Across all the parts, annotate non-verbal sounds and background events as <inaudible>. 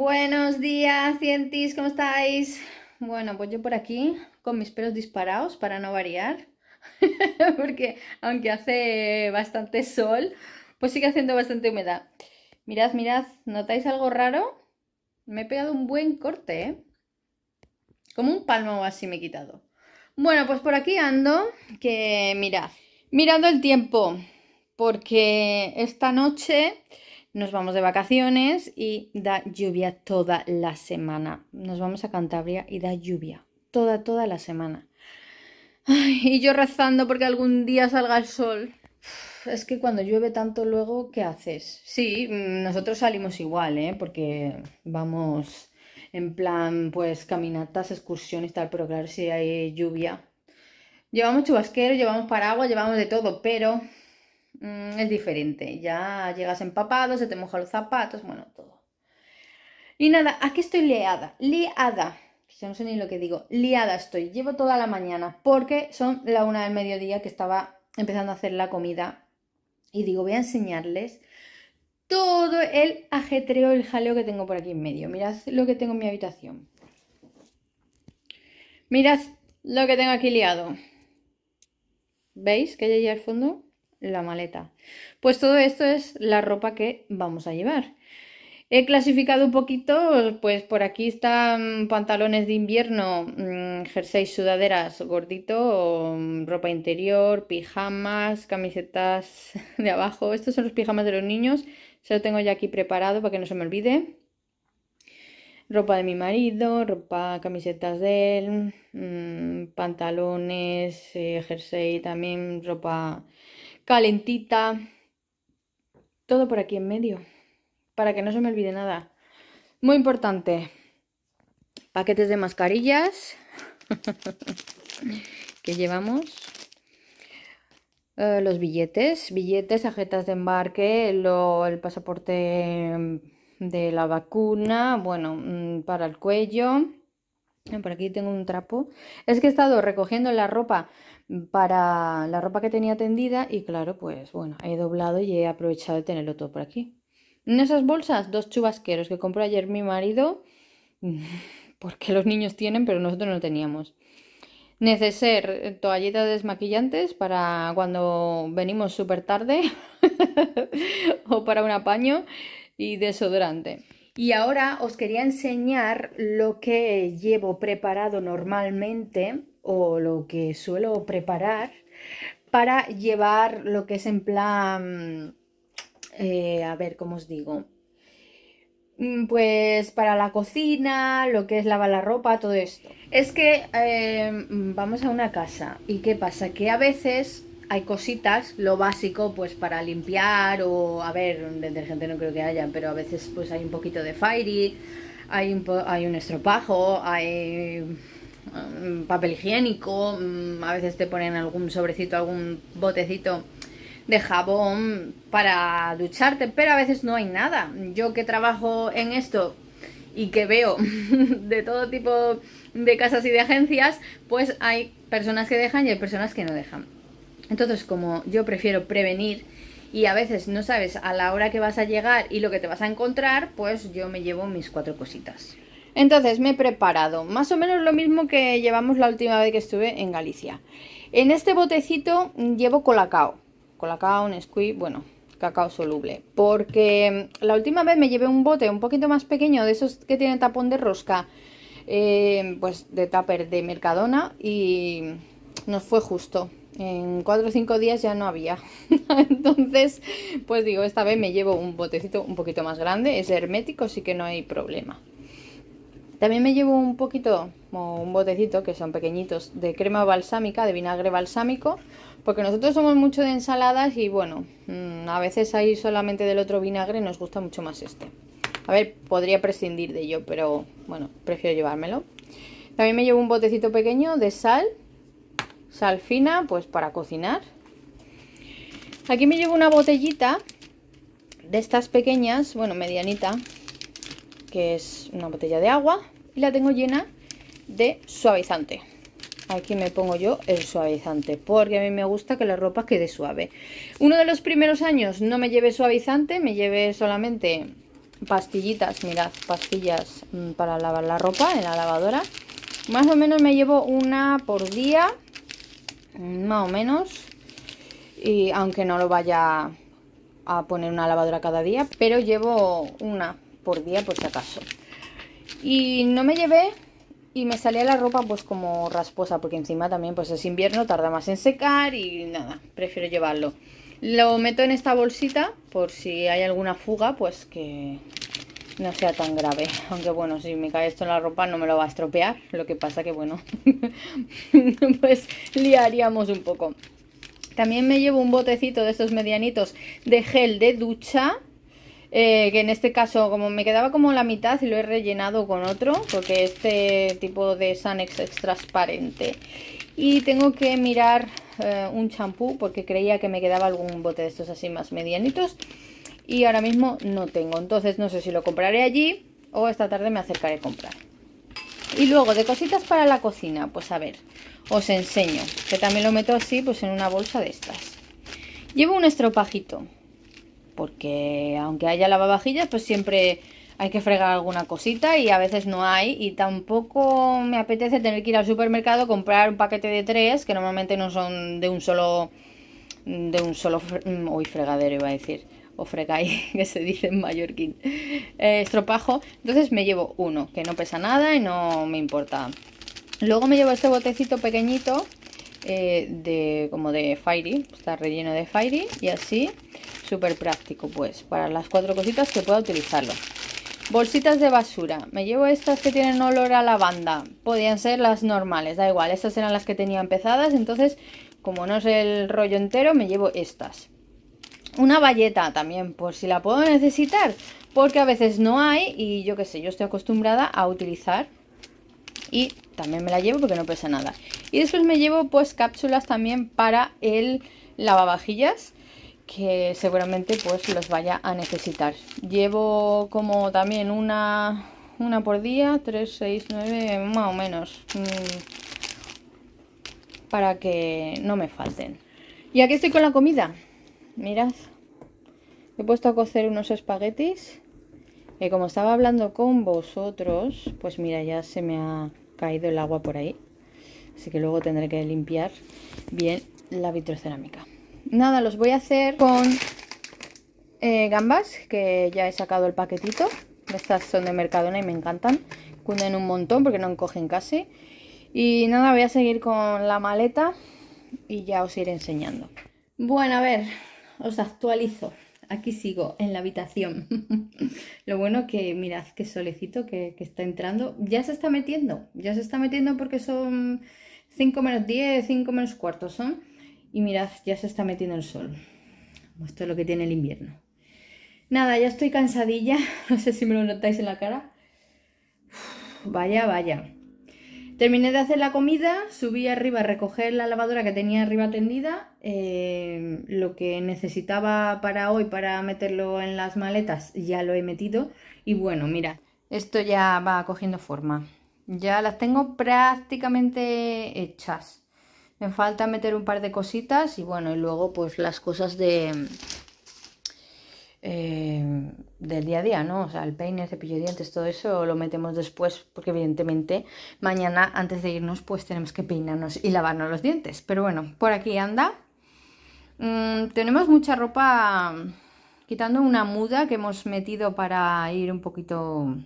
Buenos días, cientis, ¿cómo estáis? Bueno, pues yo por aquí, con mis pelos disparados, para no variar, <laughs> porque aunque hace bastante sol, pues sigue haciendo bastante humedad. Mirad, mirad, ¿notáis algo raro? Me he pegado un buen corte, ¿eh? Como un palmo así me he quitado. Bueno, pues por aquí ando, que mirad, mirando el tiempo, porque esta noche nos vamos de vacaciones y da lluvia toda la semana. Nos vamos a Cantabria y da lluvia toda, toda la semana. Ay, y yo rezando porque algún día salga el sol. Es que cuando llueve tanto luego, ¿qué haces? Sí, mm, nosotros salimos igual, ¿eh? Porque vamos en plan, pues caminatas, excursiones, tal, pero claro, si hay lluvia. Llevamos chubasquero, llevamos paraguas, llevamos de todo, pero Mm, es diferente. Ya llegas empapado, se te mojan los zapatos, bueno, todo. Y nada, aquí estoy liada, liada. ya no sé ni lo que digo, liada estoy. Llevo toda la mañana porque son la una del mediodía que estaba empezando a hacer la comida. Y digo, voy a enseñarles todo el ajetreo, el jaleo que tengo por aquí en medio. Mirad lo que tengo en mi habitación. Mirad lo que tengo aquí liado. ¿Veis que hay ahí al fondo? la maleta. Pues todo esto es la ropa que vamos a llevar. He clasificado un poquito, pues por aquí están pantalones de invierno, mm, jerseys, sudaderas, gordito, ropa interior, pijamas, camisetas <laughs> de abajo. Estos son los pijamas de los niños, se lo tengo ya aquí preparado para que no se me olvide. Ropa de mi marido, ropa, camisetas de él, mm, pantalones, eh, jersey también, ropa calentita, todo por aquí en medio, para que no se me olvide nada. Muy importante, paquetes de mascarillas <laughs> que llevamos, eh, los billetes, billetes, ajetas de embarque, el pasaporte mm, de la vacuna, bueno, mm, para el cuello. Por aquí tengo un trapo. Es que he estado recogiendo la ropa para la ropa que tenía tendida y claro, pues bueno, he doblado y he aprovechado de tenerlo todo por aquí. En esas bolsas, dos chubasqueros que compró ayer mi marido, <laughs> porque los niños tienen, pero nosotros no teníamos. Neceser, toallitas desmaquillantes para cuando venimos súper tarde <laughs> o para un apaño y desodorante. Y ahora os quería enseñar lo que llevo preparado normalmente o lo que suelo preparar para llevar lo que es en plan, eh, a ver, ¿cómo os digo? Mm, pues para la cocina, lo que es lavar la ropa, todo esto. Es que eh, vamos a una casa y ¿qué pasa? Que a veces hay cositas, lo básico pues para limpiar o, a ver, detergente no creo que haya, pero a veces pues hay un poquito de Fairy, hay un, hay un estropajo, hay mm, papel higiénico, mm, a veces te ponen algún sobrecito, algún botecito de jabón para ducharte, pero a veces no hay nada. Yo que trabajo en esto y que veo <laughs> de todo tipo de casas y de agencias, pues hay personas que dejan y hay personas que no dejan. Entonces, como yo prefiero prevenir y a veces no sabes a la hora que vas a llegar y lo que te vas a encontrar, pues yo me llevo mis cuatro cositas. Entonces me he preparado más o menos lo mismo que llevamos la última vez que estuve en Galicia. En este botecito llevo colacao, colacao, Nesquik, bueno, cacao soluble, porque mm, la última vez me llevé un bote un poquito más pequeño de esos que tienen tapón de rosca, eh, pues de tupper de Mercadona y nos fue justo en cuatro o cinco días ya no había. <laughs> Entonces, pues digo, esta vez me llevo un botecito un poquito más grande, es hermético, así que no hay problema. También me llevo un poquito, o un botecito, que son pequeñitos, de crema balsámica, de vinagre balsámico, porque nosotros somos mucho de ensaladas y bueno, mm, a veces hay solamente del otro vinagre nos gusta mucho más este. A ver, podría prescindir de ello, pero bueno, prefiero llevármelo. También me llevo un botecito pequeño de sal, Sal fina, pues para cocinar. Aquí me llevo una botellita de estas pequeñas, bueno, medianita, que es una botella de agua y la tengo llena de suavizante. Aquí me pongo yo el suavizante porque a mí me gusta que la ropa quede suave. Uno de los primeros años no me lleve suavizante, me lleve solamente pastillitas, mirad, pastillas mm, para lavar la ropa en la lavadora. Más o menos me llevo una por día más o menos. Y aunque no lo vaya a poner una lavadora cada día, pero llevo una por día por si acaso. Y no me llevé y me salía la ropa pues como rasposa, porque encima también pues es invierno, tarda más en secar y nada, prefiero llevarlo. Lo meto en esta bolsita por si hay alguna fuga, pues que no sea tan grave. Aunque bueno, si me cae esto en la ropa no me lo va a estropear. Lo que pasa que bueno, <laughs> pues liaríamos un poco. También me llevo un botecito de estos medianitos de gel de ducha. Eh, que en este caso como me quedaba como la mitad y lo he rellenado con otro porque este tipo de Sanex es transparente y tengo que mirar eh, un champú porque creía que me quedaba algún bote de estos así más medianitos y ahora mismo no tengo. Entonces no sé si lo compraré allí o esta tarde me acercaré a comprar. Y luego de cositas para la cocina, pues a ver, os enseño, que también lo meto así pues en una bolsa de estas. Llevo un estropajito, porque aunque haya lavavajillas, pues siempre hay que fregar alguna cosita y a veces no hay y tampoco me apetece tener que ir al supermercado comprar un paquete de tres, que normalmente no son de un solo de un solo mm, uy, fregadero iba a decir o fregai, <laughs> que se dice en mallorquín, eh, estropajo. Entonces me llevo uno, que no pesa nada y no me importa. Luego me llevo este botecito pequeñito eh, de como de Fairy, está relleno de Fairy y así, súper práctico pues, para las cuatro cositas que pueda utilizarlo. Bolsitas de basura. Me llevo estas que tienen olor a lavanda. Podían ser las normales, da igual. Estas eran las que tenía empezadas. Entonces, como no es el rollo entero, me llevo estas. Una valleta también, por si la puedo necesitar, porque a veces no hay y yo qué sé, yo estoy acostumbrada a utilizar y también me la llevo porque no pesa nada. Y después me llevo pues cápsulas también para el lavavajillas que seguramente pues los vaya a necesitar. Llevo como también una, una por día, 3, 6, 9, más o menos, mm, para que no me falten. Y aquí estoy con la comida mirad. He puesto a cocer unos espaguetis. Y como estaba hablando con vosotros, pues mira, ya se me ha caído el agua por ahí. Así que luego tendré que limpiar bien la vitrocerámica. Nada, los voy a hacer con eh, gambas, que ya he sacado el paquetito. Estas son de Mercadona y me encantan. Cunden un montón porque no encogen casi. Y nada, voy a seguir con la maleta y ya os iré enseñando. Bueno, a ver, os actualizo. Aquí sigo, en la habitación. <laughs> Lo bueno que mirad que solecito que, está entrando. Ya se está metiendo, ya se está metiendo porque son 5 menos 10, 5 menos cuartos son. Y mirad, ya se está metiendo el sol. Esto es lo que tiene el invierno. Nada, ya estoy cansadilla. <laughs> No sé si me lo notáis en la cara. vaya, vaya. Terminé de hacer la comida, subí arriba a recoger la lavadora que tenía arriba tendida, eh, lo que necesitaba para hoy para meterlo en las maletas ya lo he metido y bueno, mira, esto ya va cogiendo forma. Ya las tengo prácticamente hechas. Me falta meter un par de cositas y bueno, y luego pues las cosas de, eh, del día a día, ¿no? O sea, el peine, el cepillo de dientes, todo eso lo metemos después porque evidentemente mañana antes de irnos pues tenemos que peinarnos y lavarnos los dientes. Pero bueno, por aquí anda. Mm, tenemos mucha ropa quitando una muda que hemos metido para ir un poquito,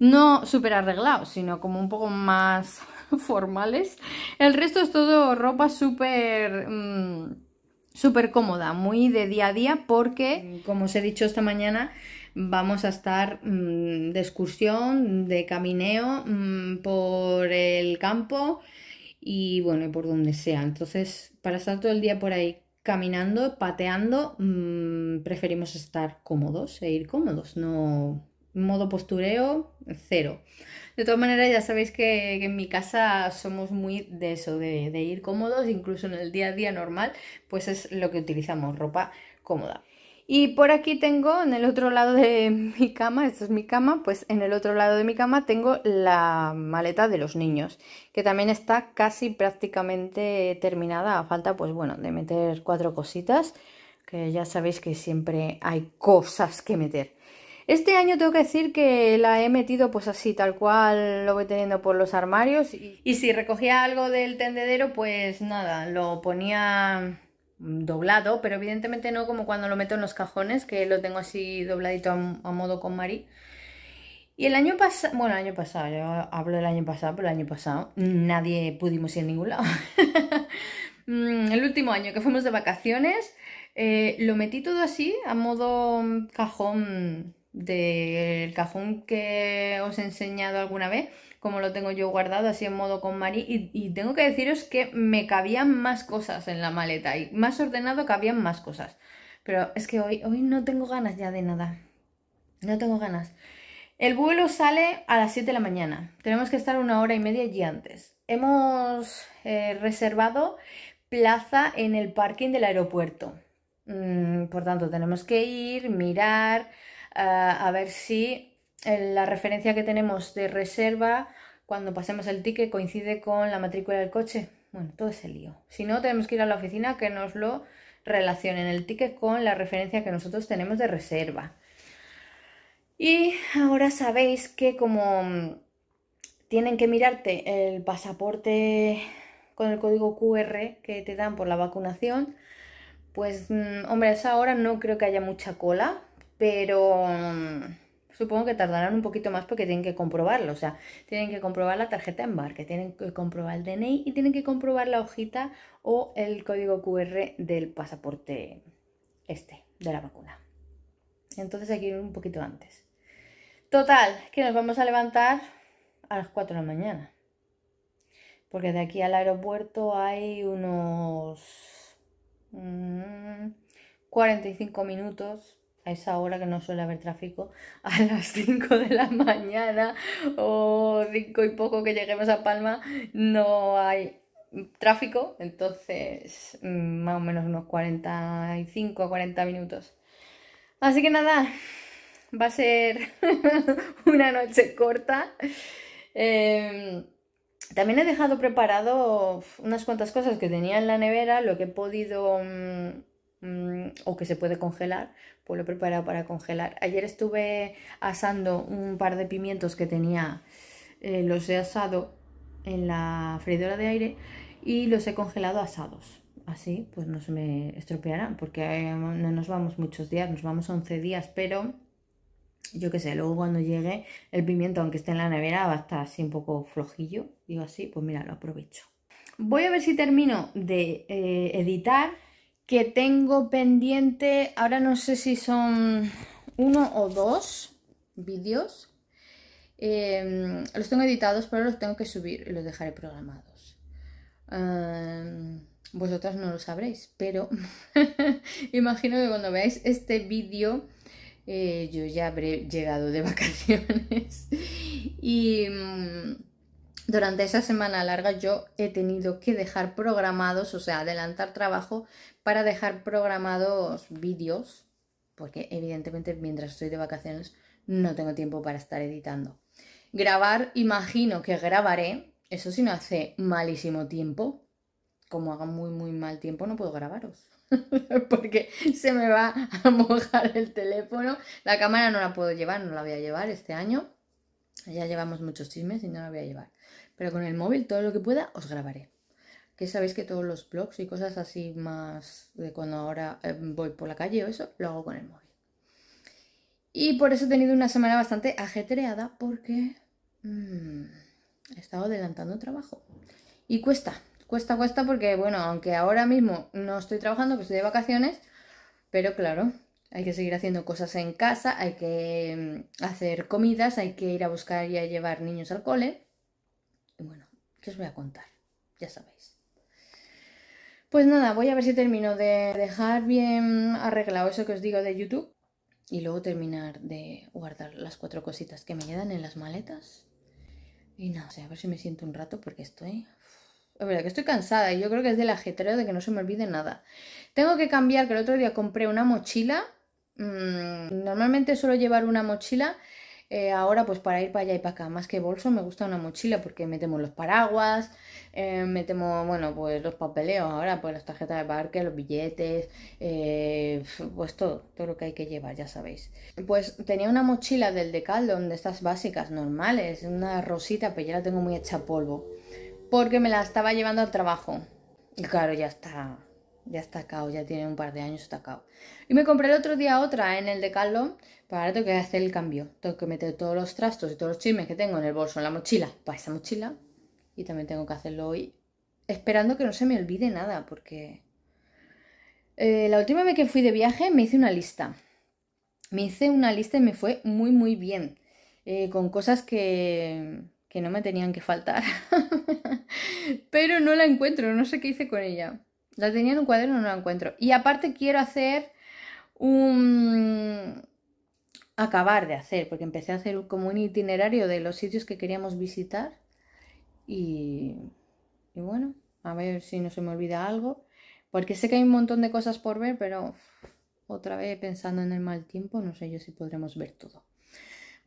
no súper arreglados, sino como un poco más <laughs> formales. El resto es todo ropa súper... Mm, súper cómoda, muy de día a día porque, mm, como os he dicho esta mañana, vamos a estar mm, de excursión, de camineo mm, por el campo y bueno, por donde sea. Entonces, para estar todo el día por ahí caminando, pateando, preferimos estar cómodos e ir cómodos, no modo postureo, cero. De todas maneras, ya sabéis que, en mi casa somos muy de eso, de, de, ir cómodos, incluso en el día a día normal, pues es lo que utilizamos, ropa cómoda. Y por aquí tengo, en el otro lado de <laughs> mi cama, esta es mi cama, pues en el otro lado de mi cama tengo la maleta de los niños, que también está casi prácticamente terminada, a falta pues bueno, de meter cuatro cositas, que ya sabéis que siempre hay cosas que meter. Este año tengo que decir que la he metido pues así, tal cual lo voy teniendo por los armarios. Y, si recogía algo del tendedero, pues nada, lo ponía doblado, pero evidentemente no como cuando lo meto en los cajones, que lo tengo así dobladito a, modo con Marí. Y el año pasado, bueno, el año pasado, yo hablo del año pasado, pero el año pasado nadie pudimos ir a ningún lado. <laughs> Mm, el último año que fuimos de vacaciones, eh, lo metí todo así, a modo cajón del cajón que os he enseñado alguna vez, como lo tengo yo guardado así en modo con Mari, y, tengo que deciros que me cabían más cosas en la maleta, y más ordenado cabían más cosas. Pero es que hoy, hoy no tengo ganas ya de nada, no tengo ganas. El vuelo sale a las 7 de la mañana, tenemos que estar una hora y media allí antes. Hemos eh, reservado plaza en el parking del aeropuerto. Mm, por tanto, tenemos que ir, mirar, eh, a ver si eh, la referencia que tenemos de reserva cuando pasemos el ticket coincide con la matrícula del coche. Bueno, todo ese lío. Si no, tenemos que ir a la oficina que nos lo relacionen el ticket con la referencia que nosotros tenemos de reserva. Y ahora sabéis que como mm, tienen que mirarte el pasaporte con el código QR que te dan por la vacunación, pues mm, hombre, a esa hora no creo que haya mucha cola, pero mm, supongo que tardarán un poquito más porque tienen que comprobarlo, o sea, tienen que comprobar la tarjeta bar, embarque, tienen que comprobar el DNI y tienen que comprobar la hojita o el código QR del pasaporte este, de la vacuna. Entonces hay que ir un poquito antes. Total, que nos vamos a levantar a las 4 de la mañana. Porque de aquí al aeropuerto hay unos 45 mm, minutos esa hora que no suele haber tráfico, <laughs> a las 5 de la mañana o 5 y poco que lleguemos a Palma, no hay tráfico, entonces mm, más o menos unos 45 a 40 minutos. Así que nada, va a ser <laughs> una noche corta. Em, también he dejado preparado unas cuantas cosas que tenía en la nevera, lo que he podido... Mm, o que se puede congelar, pues lo he preparado para congelar. Ayer estuve asando un par de pimientos que tenía, eh, los he asado en la freidora de aire y los he congelado asados. Así pues no se me estropearán porque eh, no nos vamos muchos días, nos vamos 11 días, pero yo que sé, luego cuando llegue el pimiento, aunque esté en la nevera, va a estar así un poco flojillo. Digo así, pues mira, lo aprovecho. Voy a ver si termino de eh, editar que tengo pendiente, ahora no sé si son uno o dos vídeos. Eh, los tengo editados, pero los tengo que subir y los dejaré programados. Eh, vosotras no lo sabréis, pero <laughs> imagino que cuando veáis este vídeo eh, yo ya habré llegado de <laughs> vacaciones y... Mm, durante esa semana larga yo he tenido que dejar programados, o sea, adelantar trabajo para dejar programados vídeos, porque evidentemente mientras estoy de vacaciones no tengo tiempo para estar editando. Grabar, imagino que grabaré, eso si no hace malísimo tiempo, como haga muy muy mal tiempo no puedo grabaros, <laughs> porque se me va a mojar el teléfono, la cámara no la puedo llevar, no la voy a llevar este año, ya llevamos muchos chismes y no la voy a llevar. Pero con el móvil, todo lo que pueda, os grabaré. Que sabéis que todos los blogs y cosas así más de cuando ahora eh, voy por la calle o eso, lo hago con el móvil. Y por eso he tenido una semana bastante ajetreada porque mm, he estado adelantando trabajo. Y cuesta, cuesta, cuesta porque, bueno, aunque ahora mismo no estoy trabajando, que estoy de vacaciones, pero claro, hay que seguir haciendo cosas en casa, hay que mm, hacer comidas, hay que ir a buscar y a llevar niños al cole. Y bueno, ¿qué os voy a contar? Ya sabéis. Pues nada, voy a ver si termino de dejar bien arreglado eso que os digo de YouTube y luego terminar de guardar las cuatro cositas que me quedan en las maletas. Y nada, a ver si me siento un rato porque estoy... Es verdad que estoy cansada y yo creo que es del ajetreo de que no se me olvide nada. Tengo que cambiar, que el otro día compré una mochila. Mm, normalmente suelo llevar una mochila eh, ahora pues para ir para allá y para acá. Más que bolso me gusta una mochila porque metemos los paraguas, eh, metemos, bueno, pues los papeleos ahora, pues las tarjetas de parque, los billetes, eh, pues todo, todo lo que hay que llevar, ya sabéis. Pues tenía una mochila del Decathlon de estas básicas normales, una rosita, pero ya la tengo muy hecha polvo, porque me la estaba llevando al trabajo. Y claro, ya está ya está cao, ya tiene un par de años está cao. Y me compré el otro día otra ¿eh? en el de Carlo pero ahora tengo que hacer el cambio. Tengo que meter todos los trastos y todos los chismes que tengo en el bolso, en la mochila, para esa mochila. Y también tengo que hacerlo hoy, esperando que no se me olvide nada, porque... Eh, la última vez que fui de viaje me hice una lista. Me hice una lista y me fue muy, muy bien. Eh, con cosas que, que no me tenían que faltar. <laughs> Pero no la encuentro, no sé qué hice con ella. La tenía en un cuaderno no la encuentro. Y aparte quiero hacer un... acabar de hacer, porque empecé a hacer como un itinerario de los sitios que queríamos visitar. Y, y bueno, a ver si no se me olvida algo. Porque sé que hay un montón de cosas por ver, pero otra vez pensando en el mal tiempo, no sé yo si podremos ver todo.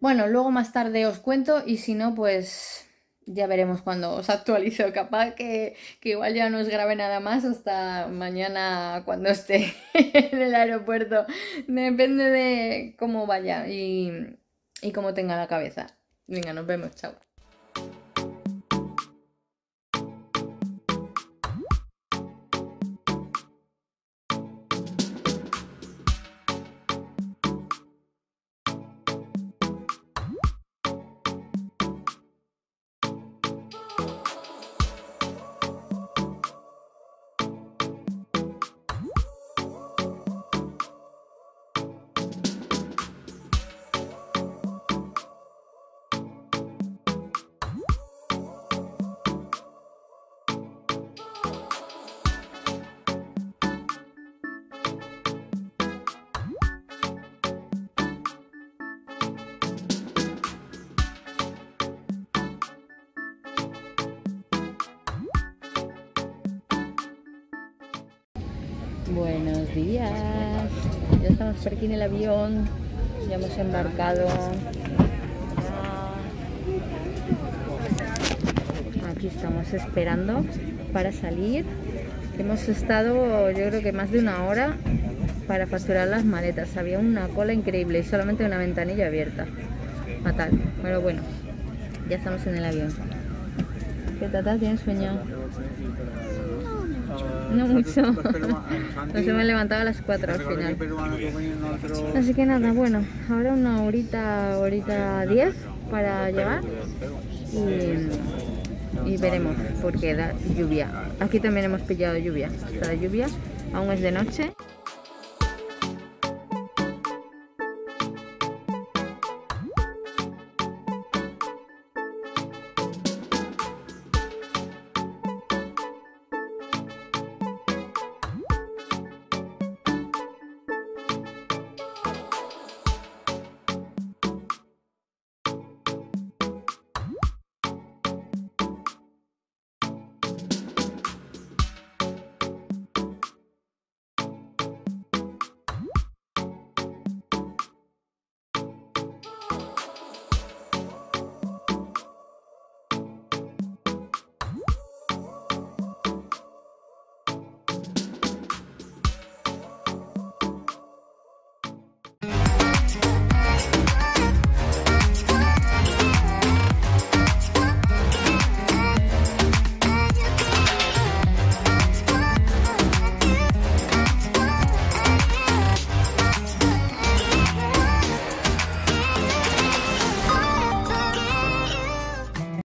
Bueno, luego más tarde os cuento y si no, pues ya veremos cuando os actualizo. Capaz que, igual ya no os grabe nada más hasta mañana cuando esté <laughs> en el aeropuerto. Depende de cómo vaya y, y cómo tenga la cabeza. Venga, nos vemos, chao. Buenos días. Ya estamos por aquí en el avión. Ya hemos embarcado. Aquí estamos esperando para salir. Hemos estado yo creo que más de una hora para facturar las maletas. Había una cola increíble y solamente una ventanilla abierta. Fatal. Pero bueno, ya estamos en el avión. ¿Qué tata? ¿Tienes sueño? No mucho. nos me levantado a las 4 al final. Así que nada, bueno, ahora una horita, horita 10 para llevar y, y veremos porque da lluvia. Aquí también hemos pillado lluvia, está la lluvia, aún es de noche.